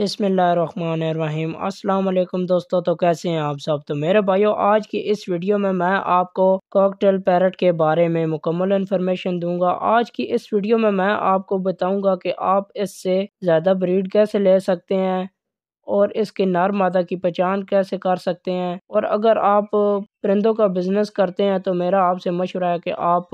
बसमीम् अल्लाम दोस्तों तो कैसे हैं आप सब तो मेरे भाइयों आज की इस वीडियो में मैं आपको कॉकटेल पैरट के बारे में मुकम्मल इन्फॉर्मेशन दूंगा आज की इस वीडियो में मैं आपको बताऊंगा कि आप इससे ज़्यादा ब्रीड कैसे ले सकते हैं और इसके नर मादा की पहचान कैसे कर सकते हैं और अगर आप परिंदों का बिजनेस करते हैं तो मेरा आपसे मशवरा है कि आप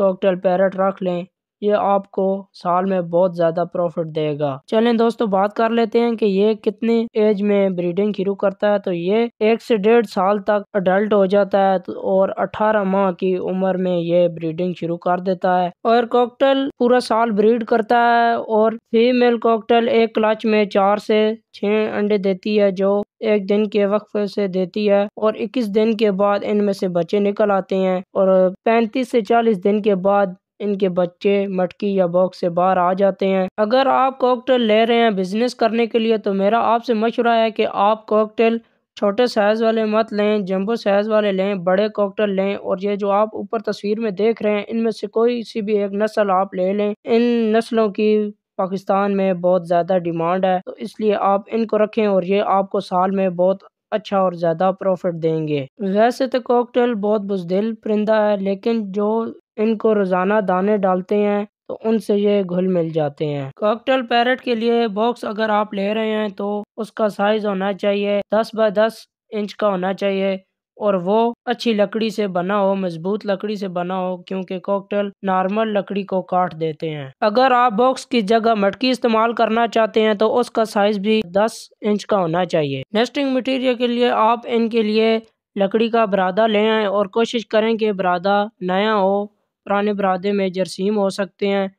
कॉकटेल पैरट रख लें ये आपको साल में बहुत ज़्यादा प्रॉफिट देगा चलें दोस्तों बात कर लेते हैं कि ये कितनी एज में ब्रीडिंग शुरू करता है तो ये एक से डेढ़ साल तक अडल्ट हो जाता है तो और अठारह माह की उम्र में ये ब्रीडिंग शुरू कर देता है और कॉकटल पूरा साल ब्रीड करता है और फीमेल कॉकटल एक क्लच में चार से छह अंडे देती है जो एक दिन के वक्फे से देती है और 21 दिन के बाद इनमें से बच्चे निकल आते हैं और 35 से 40 दिन के बाद इनके बच्चे मटकी या बॉक्स से बाहर आ जाते हैं अगर आप कॉकटेल ले रहे हैं बिजनेस करने के लिए तो मेरा आपसे मशवरा है कि आप कॉकटेल छोटे साइज़ वाले मत लें जंबो साइज़ वाले लें बड़े कॉकटेल लें और ये जो आप ऊपर तस्वीर में देख रहे हैं इनमें से कोई सी भी एक नस्ल आप ले लें इन नस्लों की पाकिस्तान में बहुत ज़्यादा डिमांड है तो इसलिए आप इनको रखें और ये आपको साल में बहुत अच्छा और ज़्यादा प्रॉफिट देंगे वैसे तो कॉकटेल बहुत बुजदिल परिंदा है लेकिन जो इनको रोज़ाना दाने डालते हैं तो उनसे ये घुल मिल जाते हैं कॉकटेल पैरट के लिए बॉक्स अगर आप ले रहे हैं तो उसका साइज़ होना चाहिए दस बाय दस इंच का होना चाहिए और वो अच्छी लकड़ी से बना हो मजबूत लकड़ी से बना हो क्योंकि कॉकटेल नॉर्मल लकड़ी को काट देते हैं अगर आप बॉक्स की जगह मटकी इस्तेमाल करना चाहते हैं तो उसका साइज भी 10 इंच का होना चाहिए नेस्टिंग मटेरियल के लिए आप इनके लिए लकड़ी का बरादा ले आए और कोशिश करें कि बरादा नया हो पुराने बरादे में जरसीम हो सकते हैं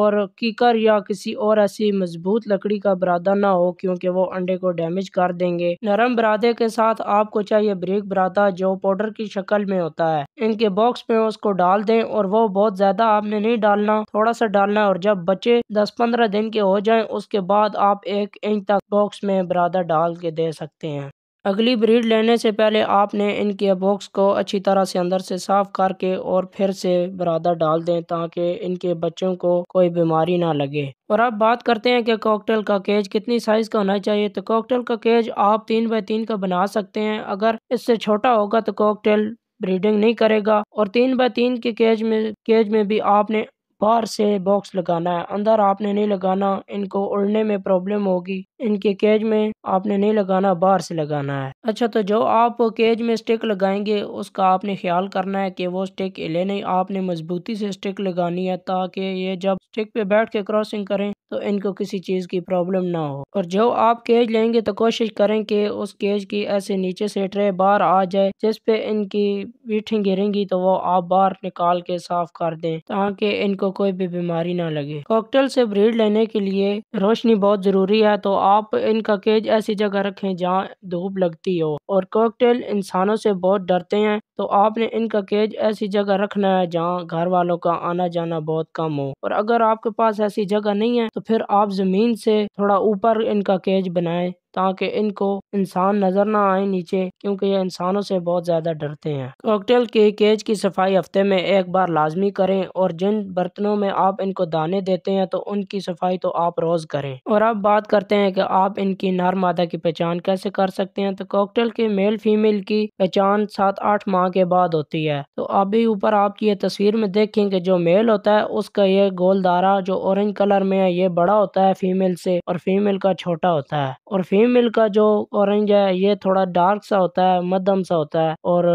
और कीकर या किसी और ऐसी मजबूत लकड़ी का बरादा ना हो क्योंकि वो अंडे को डैमेज कर देंगे नरम बरादे के साथ आपको चाहिए ब्रेक बरादा जो पाउडर की शक्ल में होता है इनके बॉक्स में उसको डाल दें और वो बहुत ज्यादा आपने नहीं डालना थोड़ा सा डालना और जब बच्चे 10-15 दिन के हो जाएं उसके बाद आप एक इंच तक बॉक्स में बरादा डाल के दे सकते हैं अगली ब्रीड लेने से पहले आपने इनके बॉक्स को अच्छी तरह से अंदर से साफ करके और फिर से बरादा डाल दें ताकि इनके बच्चों को कोई बीमारी ना लगे और अब बात करते हैं कि कॉकटेल का केज कितनी साइज़ का होना चाहिए तो कॉकटेल का केज आप तीन बाय तीन का बना सकते हैं अगर इससे छोटा होगा तो कॉकटेल ब्रीडिंग नहीं करेगा और तीन बाय तीन के केज में केज में भी आपने बाहर से बॉक्स लगाना है अंदर आपने नहीं लगाना इनको उड़ने में प्रॉब्लम होगी इनके केज में आपने नहीं लगाना बाहर से लगाना है अच्छा तो जो आप केज में स्टिक लगाएंगे उसका आपने ख्याल करना है कि वो स्टिक हिले नहीं आपने मजबूती से स्टिक लगानी है ताकि ये जब स्टिक पे बैठ के क्रॉसिंग करें तो इनको किसी चीज़ की प्रॉब्लम ना हो और जो आप केज लेंगे तो कोशिश करें कि उस केज की ऐसे नीचे से ट्रे बाहर आ जाए जिस पे इनकी पीठें गिरेंगी तो वो आप बाहर निकाल के साफ कर दें ताकि इनको कोई भी बीमारी ना लगे कॉकटेल से ब्रीड लेने के लिए रोशनी बहुत ज़रूरी है तो आप इनका केज ऐसी जगह रखें जहाँ धूप लगती हो और कॉकटेल इंसानों से बहुत डरते हैं तो आपने इनका केज ऐसी जगह रखना है जहाँ घर वालों का आना जाना बहुत कम हो और अगर आपके पास ऐसी जगह नहीं है तो तो फिर आप ज़मीन से थोड़ा ऊपर इनका केज बनाएं ताकि इनको इंसान नजर ना आए नीचे क्योंकि ये इंसानों से बहुत ज्यादा डरते हैं कॉकटेल के केज की सफाई हफ्ते में एक बार लाजमी करें और जिन बर्तनों में आप इनको दाने देते हैं तो उनकी सफाई तो आप रोज करें और अब बात करते हैं कि आप इनकी नर मादा की पहचान कैसे कर सकते हैं तो कॉकटेल के मेल फीमेल की पहचान सात आठ माह के बाद होती है तो अभी ऊपर आपकी ये तस्वीर में देखें कि जो मेल होता है उसका ये गोलदारा जो ऑरेंज कलर में है ये बड़ा होता है फीमेल से और फीमेल का छोटा होता है और फीमेल का जो ऑरेंज है ये थोड़ा डार्क सा होता है मध्यम सा होता है और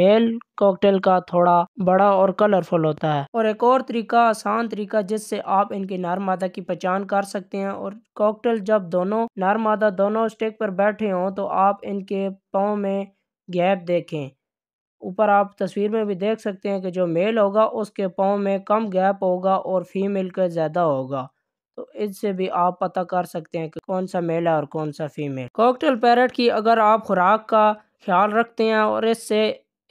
मेल कॉकटेल का थोड़ा बड़ा और कलरफुल होता है और एक और तरीका आसान तरीका जिससे आप इनकी नर मादा की पहचान कर सकते हैं और कॉकटेल जब दोनों नर मादा दोनों स्टेक पर बैठे हों तो आप इनके पाँव में गैप देखें ऊपर आप तस्वीर में भी देख सकते हैं कि जो मेल होगा उसके पाँव में कम गैप होगा और फीमेल का ज़्यादा होगा तो इससे भी आप पता कर सकते हैं कि कौन सा मेल है और कौन सा फीमेल कॉकटेल पैरट की अगर आप खुराक का ख्याल रखते हैं और इससे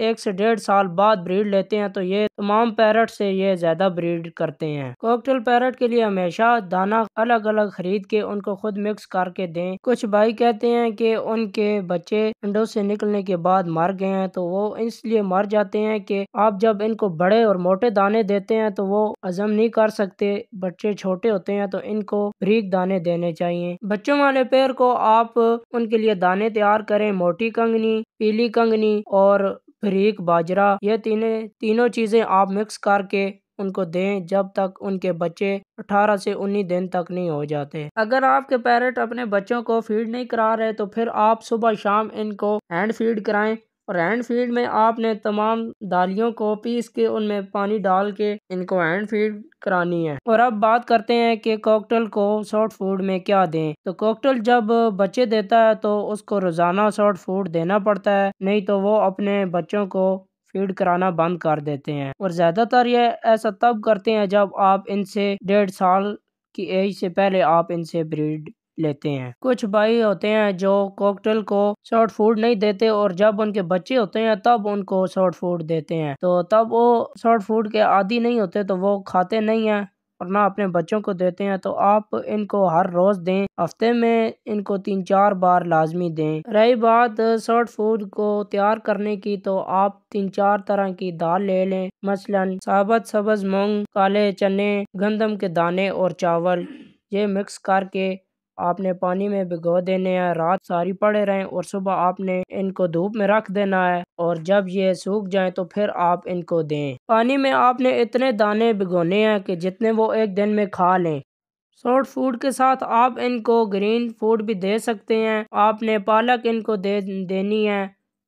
एक से डेढ़ साल बाद ब्रीड लेते हैं तो ये तमाम पैरट से ये ज्यादा ब्रीड करते हैं कॉकटेल पैरट के लिए हमेशा दाना अलग अलग खरीद के उनको खुद मिक्स करके दें कुछ भाई कहते हैं कि उनके बच्चे अंडों से निकलने के बाद मर गए हैं तो वो इसलिए मर जाते हैं कि आप जब इनको बड़े और मोटे दाने देते हैं तो वो हजम नहीं कर सकते बच्चे छोटे होते हैं तो इनको ब्रीक दाने देने चाहिए बच्चों वाले पेड़ को आप उनके लिए दाने तैयार करें मोटी कंगनी पीली कंगनी और फ्रीक बाजरा ये तीनों तीनों चीज़ें आप मिक्स करके उनको दें जब तक उनके बच्चे 18 से 19 दिन तक नहीं हो जाते अगर आपके पेरेंट अपने बच्चों को फीड नहीं करा रहे तो फिर आप सुबह शाम इनको हैंड फीड कराएं और हैंड फीड में आपने तमाम दालियों को पीस के उनमें पानी डाल के इनको हैंड फीड करानी है और अब बात करते हैं कि कॉकटल को सॉफ्ट फूड में क्या दें तो कॉकटल जब बच्चे देता है तो उसको रोजाना सॉफ्ट फूड देना पड़ता है नहीं तो वो अपने बच्चों को फीड कराना बंद कर देते हैं और ज़्यादातर ये ऐसा तब करते हैं जब आप इनसे डेढ़ साल की एज से पहले आप इनसे ब्रीड लेते हैं कुछ भाई होते हैं जो कॉकटेल को शॉर्ट फूड नहीं देते और जब उनके बच्चे होते हैं तब उनको शॉर्ट फूड देते हैं तो तब वो शॉर्ट फूड के आदि नहीं होते तो वो खाते नहीं हैं और ना अपने बच्चों को देते हैं तो आप इनको हर रोज दें हफ्ते में इनको तीन चार बार लाजमी दें रही बात शॉर्ट फूड को तैयार करने की तो आप तीन चार तरह की दाल ले लें मसलन साबत सब्ज मूंग काले चने गंदम के दाने और चावल ये मिक्स करके आपने पानी में भिगो देने हैं रात सारी पड़े रहें और सुबह आपने इनको धूप में रख देना है और जब ये सूख जाए तो फिर आप इनको दें पानी में आपने इतने दाने भिगोने हैं कि जितने वो एक दिन में खा लें सॉल्ट फूड के साथ आप इनको ग्रीन फूड भी दे सकते हैं आपने पालक इनको दे देनी है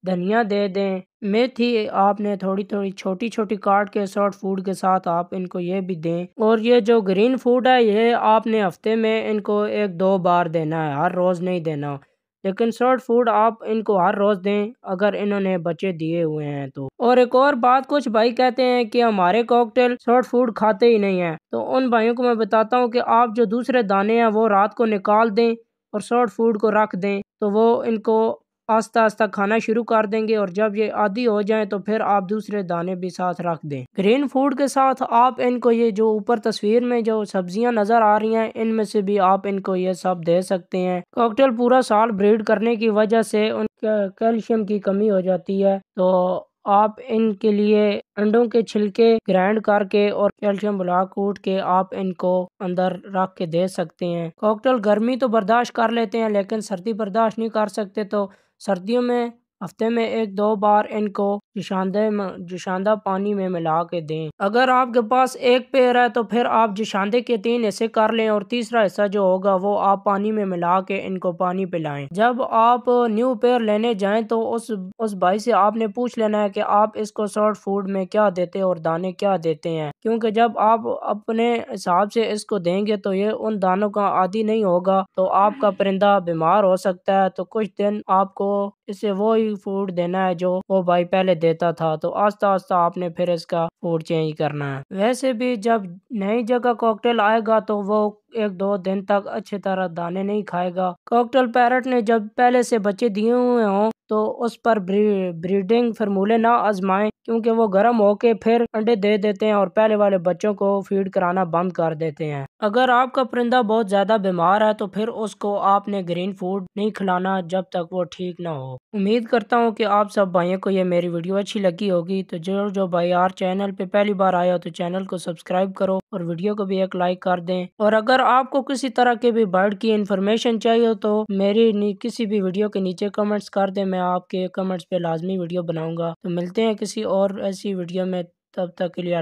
धनिया दे दें मेथी आपने थोड़ी थोड़ी छोटी छोटी काट के शॉर्ट फूड के साथ आप इनको ये भी दें और ये जो ग्रीन फूड है ये आपने हफ्ते में इनको एक दो बार देना है हर रोज़ नहीं देना लेकिन शॉर्ट फूड आप इनको हर रोज़ दें अगर इन्होंने बच्चे दिए हुए हैं तो और एक और बात कुछ भाई कहते हैं कि हमारे कॉकटेल शॉर्ट फूड खाते ही नहीं हैं तो उन भाइयों को मैं बताता हूँ कि आप जो दूसरे दाने हैं वो रात को निकाल दें और शॉर्ट फूड को रख दें तो वो इनको आस्ता आस्ता खाना शुरू कर देंगे और जब ये आदि हो जाए तो फिर आप दूसरे दाने भी साथ रख दें ग्रीन फूड के साथ आप इनको ये जो ऊपर तस्वीर में जो सब्जियां नजर आ रही हैं इनमें से भी आप इनको ये सब दे सकते हैं कॉकटेल पूरा साल ब्रीड करने की वजह से उनके कैल्शियम की कमी हो जाती है तो आप इनके लिए अंडों के छिलके ग्राइंड करके और कैल्शियम ब्लॉक कूट के आप इनको अंदर रख के दे सकते हैं कॉकटेल गर्मी तो बर्दाश्त कर लेते हैं लेकिन सर्दी बर्दाश्त नहीं कर सकते तो सर्दियों में हफ्ते में एक दो बार इनको जिशानदे जिशानदा पानी में मिला के दें अगर आपके पास एक पैर है तो फिर आप जिशानदे के तीन हिस्से कर लें और तीसरा हिस्सा जो होगा वो आप पानी में मिला के इनको पानी पिलाएं जब आप न्यू पैर लेने जाएं तो उस उस भाई से आपने पूछ लेना है कि आप इसको सॉफ्ट फूड में क्या देते और दाने क्या देते हैं क्योंकि जब आप अपने हिसाब से इसको देंगे तो ये उन दानों का आदि नहीं होगा तो आपका परिंदा बीमार हो सकता है तो कुछ दिन आपको इसे वही फूड देना है जो वो भाई पहले देता था तो आस्ता आस्ता आपने फिर इसका फूड चेंज करना है वैसे भी जब नई जगह कॉकटेल आएगा तो वो एक दो दिन तक अच्छी तरह दाने नहीं खाएगा कॉकटेल पैरट ने जब पहले से बच्चे दिए हुए हों तो उस पर ब्रीडिंग फार्मूले ना आजमाएं क्योंकि वो गर्म होके फिर अंडे दे देते हैं और पहले वाले बच्चों को फीड कराना बंद कर देते हैं अगर आपका परिंदा बहुत ज़्यादा बीमार है तो फिर उसको आपने ग्रीन फूड नहीं खिलाना जब तक वो ठीक ना हो उम्मीद करता हूँ कि आप सब भाइयों को ये मेरी वीडियो अच्छी लगी होगी तो जो जो भाई यार चैनल पे पहली बार आया हो तो चैनल को सब्सक्राइब करो और वीडियो को भी एक लाइक कर दें और अगर आपको किसी तरह के भी बर्ड की इन्फॉर्मेशन चाहिए हो तो मेरी किसी भी वीडियो के नीचे कमेंट्स कर दें मैं आपके कमेंट्स पे लाजमी वीडियो बनाऊंगा तो मिलते हैं किसी और ऐसी वीडियो में तब तक के लिए